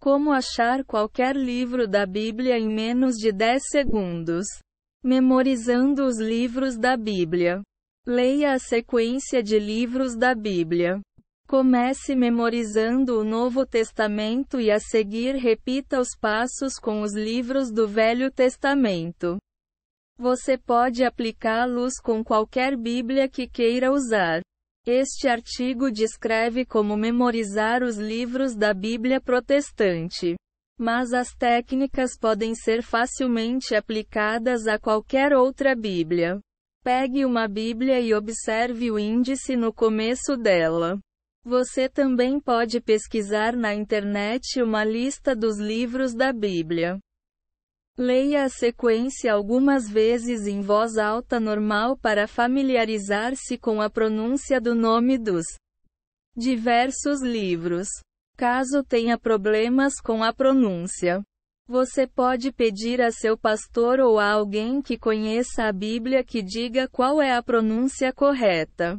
Como achar qualquer livro da Bíblia em menos de 10 segundos? Memorizando os livros da Bíblia. Leia a sequência de livros da Bíblia. Comece memorizando o Novo Testamento e a seguir repita os passos com os livros do Velho Testamento. Você pode aplicá-los com qualquer Bíblia que queira usar. Este artigo descreve como memorizar os livros da Bíblia protestante. Mas as técnicas podem ser facilmente aplicadas a qualquer outra Bíblia. Pegue uma Bíblia e observe o índice no começo dela. Você também pode pesquisar na internet uma lista dos livros da Bíblia. Leia a sequência algumas vezes em voz alta normal para familiarizar-se com a pronúncia do nome dos diversos livros. Caso tenha problemas com a pronúncia, você pode pedir a seu pastor ou a alguém que conheça a Bíblia que diga qual é a pronúncia correta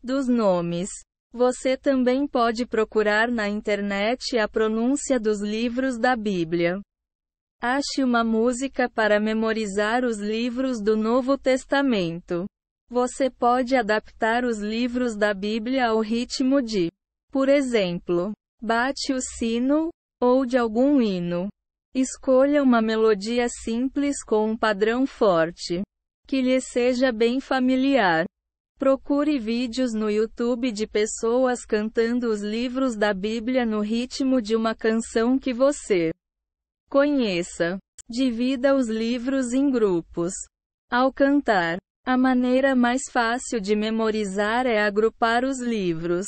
dos nomes. Você também pode procurar na internet a pronúncia dos livros da Bíblia. Ache uma música para memorizar os livros do Novo Testamento. Você pode adaptar os livros da Bíblia ao ritmo de, por exemplo, bate o sino, ou de algum hino. Escolha uma melodia simples com um padrão forte, que lhe seja bem familiar. Procure vídeos no YouTube de pessoas cantando os livros da Bíblia no ritmo de uma canção que você Conheça. Divida os livros em grupos. Ao cantar, a maneira mais fácil de memorizar é agrupar os livros,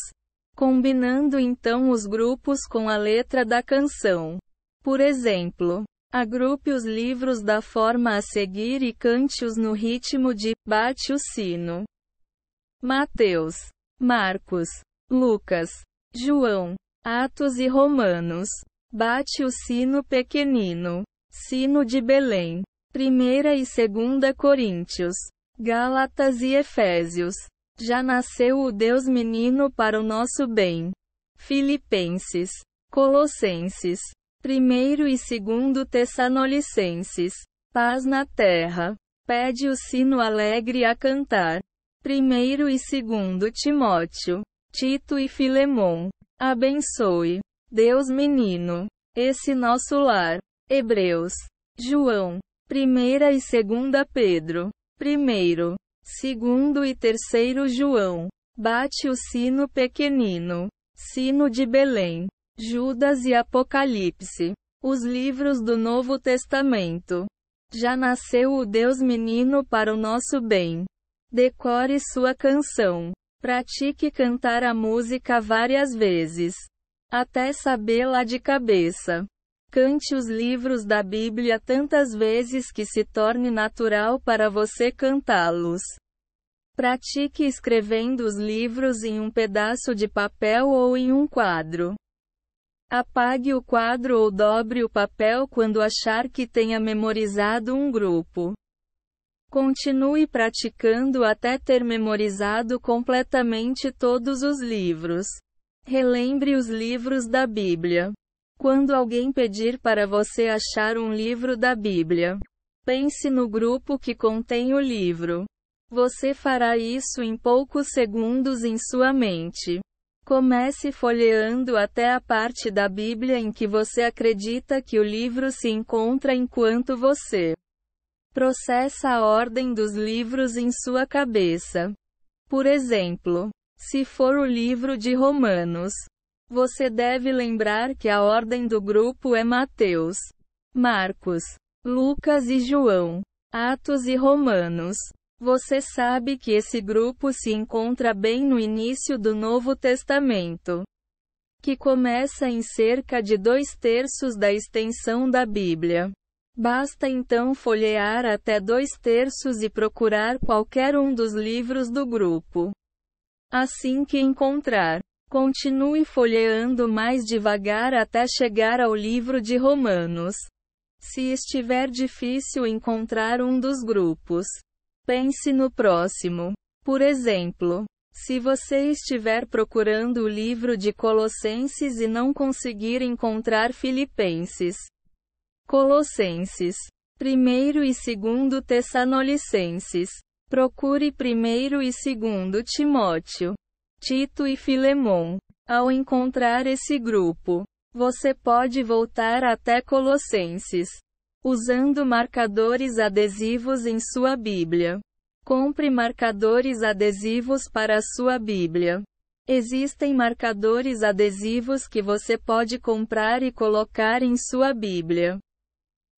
combinando então os grupos com a letra da canção. Por exemplo, agrupe os livros da forma a seguir e cante-os no ritmo de Bate o sino. Mateus, Marcos, Lucas, João, Atos e Romanos. Bate o sino pequenino. Sino de Belém. 1 e 2 Coríntios. Gálatas e Efésios. Já nasceu o Deus menino para o nosso bem. Filipenses. Colossenses. 1 e 2 Tessalonicenses. Paz na terra. Pede o sino alegre a cantar. 1 e 2 Timóteo, Tito e Filemon. Abençoe. Deus menino, esse nosso lar. Hebreus, João, 1 e 2 Pedro, 1, 2 e 3 João. Bate o sino pequenino, sino de Belém, Judas e Apocalipse, os livros do Novo Testamento. Já nasceu o Deus menino para o nosso bem. Decore sua canção. Pratique cantar a música várias vezes até sabê-la de cabeça. Cante os livros da Bíblia tantas vezes que se torne natural para você cantá-los. Pratique escrevendo os livros em um pedaço de papel ou em um quadro. Apague o quadro ou dobre o papel quando achar que tenha memorizado um grupo. Continue praticando até ter memorizado completamente todos os livros. Relembre os livros da Bíblia. Quando alguém pedir para você achar um livro da Bíblia, pense no grupo que contém o livro. Você fará isso em poucos segundos em sua mente. Comece folheando até a parte da Bíblia em que você acredita que o livro se encontra enquanto você processa a ordem dos livros em sua cabeça. Por exemplo, se for o livro de Romanos, você deve lembrar que a ordem do grupo é Mateus, Marcos, Lucas e João, Atos e Romanos. Você sabe que esse grupo se encontra bem no início do Novo Testamento, que começa em cerca de dois terços da extensão da Bíblia. Basta então folhear até dois terços e procurar qualquer um dos livros do grupo. Assim que encontrar, continue folheando mais devagar até chegar ao livro de Romanos. Se estiver difícil encontrar um dos grupos, pense no próximo. Por exemplo, se você estiver procurando o livro de Colossenses e não conseguir encontrar Filipenses, Colossenses, 1 e 2 Tessanolicenses. Procure primeiro e segundo Timóteo, Tito e Filemon. Ao encontrar esse grupo, você pode voltar até Colossenses, usando marcadores adesivos em sua Bíblia. Compre marcadores adesivos para sua Bíblia. Existem marcadores adesivos que você pode comprar e colocar em sua Bíblia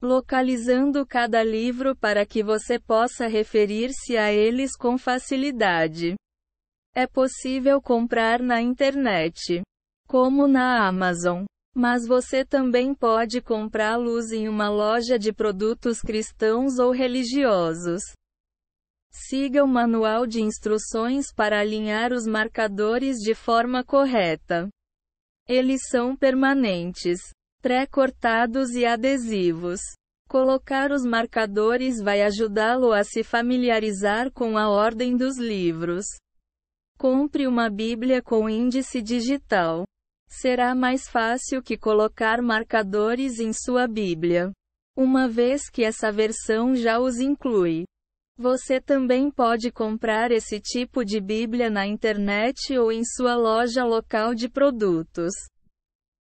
localizando cada livro para que você possa referir-se a eles com facilidade. É possível comprar na internet, como na Amazon, mas você também pode comprá-los em uma loja de produtos cristãos ou religiosos. Siga o manual de instruções para alinhar os marcadores de forma correta. Eles são permanentes pré-cortados e adesivos. Colocar os marcadores vai ajudá-lo a se familiarizar com a ordem dos livros. Compre uma Bíblia com índice digital. Será mais fácil que colocar marcadores em sua Bíblia, uma vez que essa versão já os inclui. Você também pode comprar esse tipo de Bíblia na internet ou em sua loja local de produtos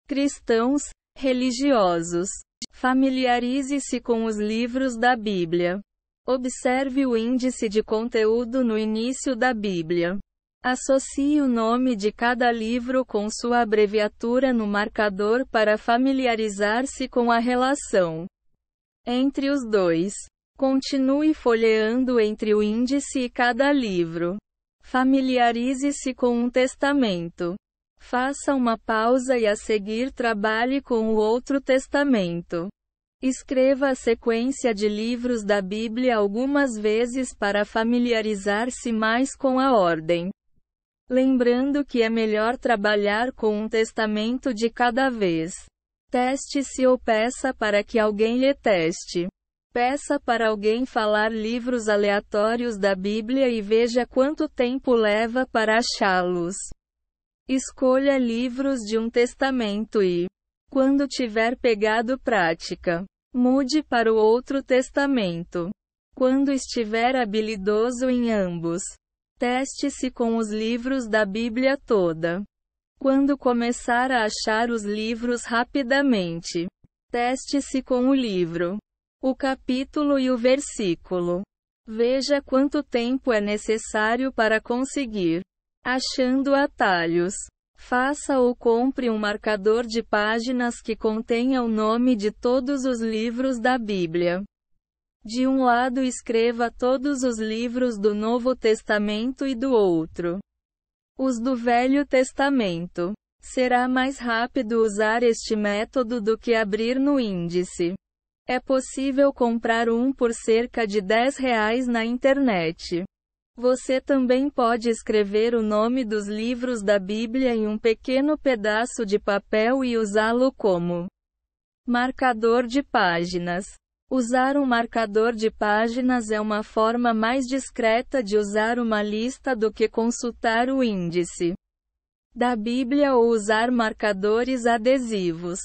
cristãos, religiosos. Familiarize-se com os livros da Bíblia. Observe o índice de conteúdo no início da Bíblia. Associe o nome de cada livro com sua abreviatura no marcador para familiarizar-se com a relação entre os dois. Continue folheando entre o índice e cada livro. Familiarize-se com um testamento. Faça uma pausa e a seguir trabalhe com o Outro Testamento. Escreva a sequência de livros da Bíblia algumas vezes para familiarizar-se mais com a ordem. Lembrando que é melhor trabalhar com um testamento de cada vez. Teste-se ou peça para que alguém lhe teste. Peça para alguém falar livros aleatórios da Bíblia e veja quanto tempo leva para achá-los. Escolha livros de um testamento e, quando tiver pegado prática, mude para o outro testamento. Quando estiver habilidoso em ambos, teste-se com os livros da Bíblia toda. Quando começar a achar os livros rapidamente, teste-se com o livro, o capítulo e o versículo. Veja quanto tempo é necessário para conseguir. Achando atalhos. Faça ou compre um marcador de páginas que contenha o nome de todos os livros da Bíblia. De um lado escreva todos os livros do Novo Testamento e do outro. Os do Velho Testamento. Será mais rápido usar este método do que abrir no índice. É possível comprar um por cerca de 10 reais na internet. Você também pode escrever o nome dos livros da Bíblia em um pequeno pedaço de papel e usá-lo como marcador de páginas. Usar um marcador de páginas é uma forma mais discreta de usar uma lista do que consultar o índice da Bíblia ou usar marcadores adesivos.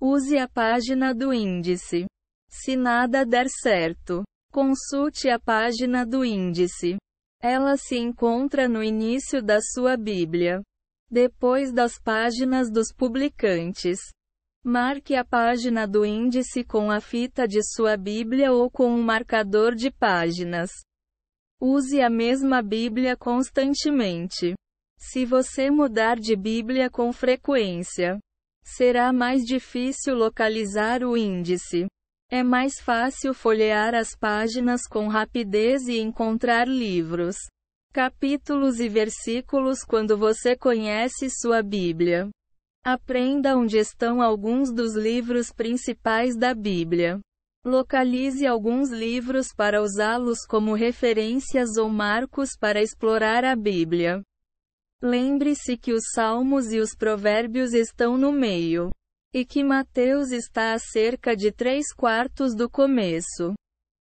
Use a página do índice. Se nada der certo, consulte a página do índice. Ela se encontra no início da sua Bíblia, depois das páginas dos publicantes. Marque a página do índice com a fita de sua Bíblia ou com um marcador de páginas. Use a mesma Bíblia constantemente. Se você mudar de Bíblia com frequência, será mais difícil localizar o índice. É mais fácil folhear as páginas com rapidez e encontrar livros, capítulos e versículos quando você conhece sua Bíblia. Aprenda onde estão alguns dos livros principais da Bíblia. Localize alguns livros para usá-los como referências ou marcos para explorar a Bíblia. Lembre-se que os Salmos e os Provérbios estão no meio. E que Mateus está a cerca de três quartos do começo.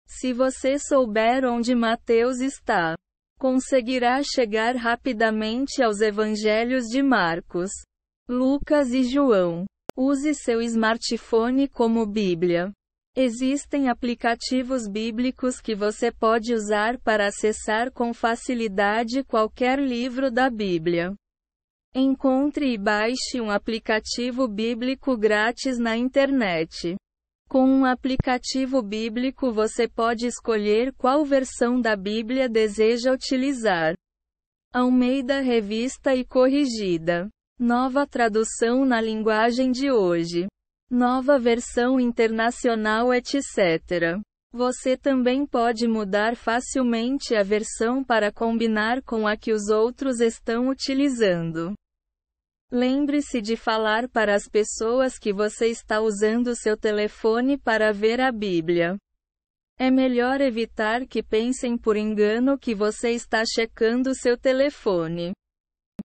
Se você souber onde Mateus está, conseguirá chegar rapidamente aos evangelhos de Marcos, Lucas e João. Use seu smartphone como Bíblia. Existem aplicativos bíblicos que você pode usar para acessar com facilidade qualquer livro da Bíblia. Encontre e baixe um aplicativo bíblico grátis na internet. Com um aplicativo bíblico você pode escolher qual versão da Bíblia deseja utilizar. Almeida Revista e Corrigida. Nova tradução na linguagem de hoje. Nova versão internacional, etc. Você também pode mudar facilmente a versão para combinar com a que os outros estão utilizando. Lembre-se de falar para as pessoas que você está usando seu telefone para ver a Bíblia. É melhor evitar que pensem por engano que você está checando seu telefone.